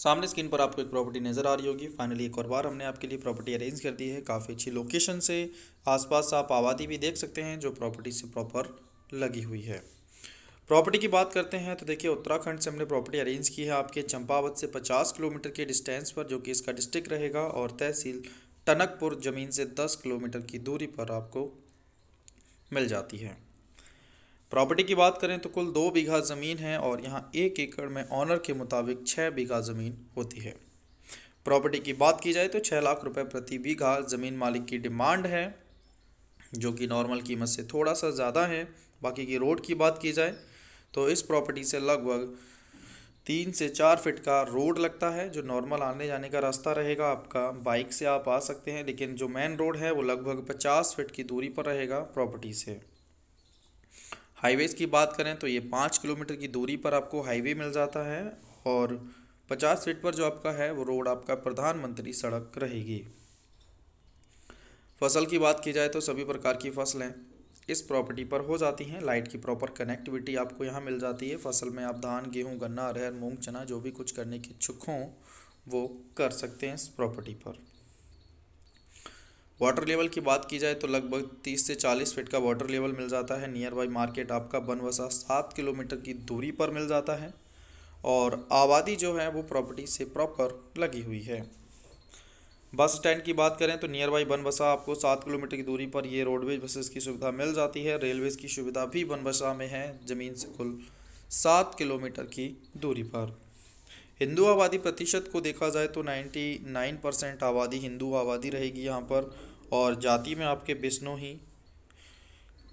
सामने स्क्रीन पर आपको एक प्रॉपर्टी नज़र आ रही होगी फाइनली एक और बार हमने आपके लिए प्रॉपर्टी अरेंज कर दी है काफ़ी अच्छी लोकेशन से आसपास आप आबादी भी देख सकते हैं जो प्रॉपर्टी से प्रॉपर लगी हुई है प्रॉपर्टी की बात करते हैं तो देखिए उत्तराखंड से हमने प्रॉपर्टी अरेंज की है आपके चंपावत से पचास किलोमीटर के डिस्टेंस पर जो कि इसका डिस्ट्रिक्ट रहेगा और तहसील टनकपुर ज़मीन से दस किलोमीटर की दूरी पर आपको मिल जाती है प्रॉपर्टी की बात करें तो कुल दो बीघा ज़मीन है और यहाँ एक एकड़ में ऑनर के मुताबिक छः बीघा ज़मीन होती है प्रॉपर्टी की बात की जाए तो छः लाख रुपए प्रति बीघा ज़मीन मालिक की डिमांड है जो कि नॉर्मल कीमत से थोड़ा सा ज़्यादा है बाकी की रोड की बात की जाए तो इस प्रॉपर्टी से लगभग तीन से चार फिट का रोड लगता है जो नॉर्मल आने जाने का रास्ता रहेगा आपका बाइक से आप आ सकते हैं लेकिन जो मेन रोड है वो लगभग पचास फिट की दूरी पर रहेगा प्रॉपर्टी से हाईवेज़ की बात करें तो ये पाँच किलोमीटर की दूरी पर आपको हाईवे मिल जाता है और पचास फीट पर जो आपका है वो रोड आपका प्रधानमंत्री सड़क रहेगी फसल की बात की जाए तो सभी प्रकार की फसलें इस प्रॉपर्टी पर हो जाती हैं लाइट की प्रॉपर कनेक्टिविटी आपको यहाँ मिल जाती है फसल में आप धान गेहूँ गन्ना अरहर मूंग चना जो भी कुछ करने के इच्छुक हों वो कर सकते हैं इस प्रॉपर्टी पर वाटर लेवल की बात की जाए तो लगभग 30 से 40 फीट का वाटर लेवल मिल जाता है नियर बाई मार्केट आपका बनवसा सात किलोमीटर की दूरी पर मिल जाता है और आबादी जो है वो प्रॉपर्टी से प्रॉपर लगी हुई है बस स्टैंड की बात करें तो नियर बाई बनबसा आपको सात किलोमीटर की दूरी पर ये रोडवेज बसेस की सुविधा मिल जाती है रेलवेज की सुविधा भी बनबसा में है ज़मीन से कुल सात किलोमीटर की दूरी पर हिंदू आबादी प्रतिशत को देखा जाए तो नाइन्टी नाइन परसेंट आबादी हिंदू आबादी रहेगी यहाँ पर और जाति में आपके बिस्नो ही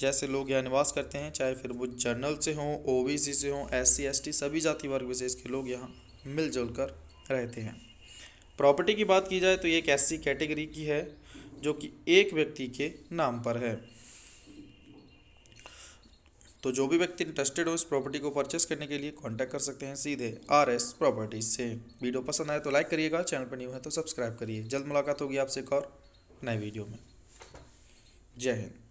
जैसे लोग यहाँ निवास करते हैं चाहे फिर वो जनरल से हों ओबीसी से हों एस सी सभी जाति वर्ग विशेष के लोग यहाँ मिलजुल कर रहते हैं प्रॉपर्टी की बात की जाए तो ये एक ऐसी कैटेगरी की है जो कि एक व्यक्ति के नाम पर है तो जो भी व्यक्ति इंटरेस्टेड हो इस प्रॉपर्टी को परचेस करने के लिए कांटेक्ट कर सकते हैं सीधे आर एस प्रॉपर्टीज से वीडियो पसंद आए तो लाइक करिएगा चैनल पर न्यू है तो सब्सक्राइब करिए जल्द मुलाकात होगी आपसे एक और नए वीडियो में जय हिंद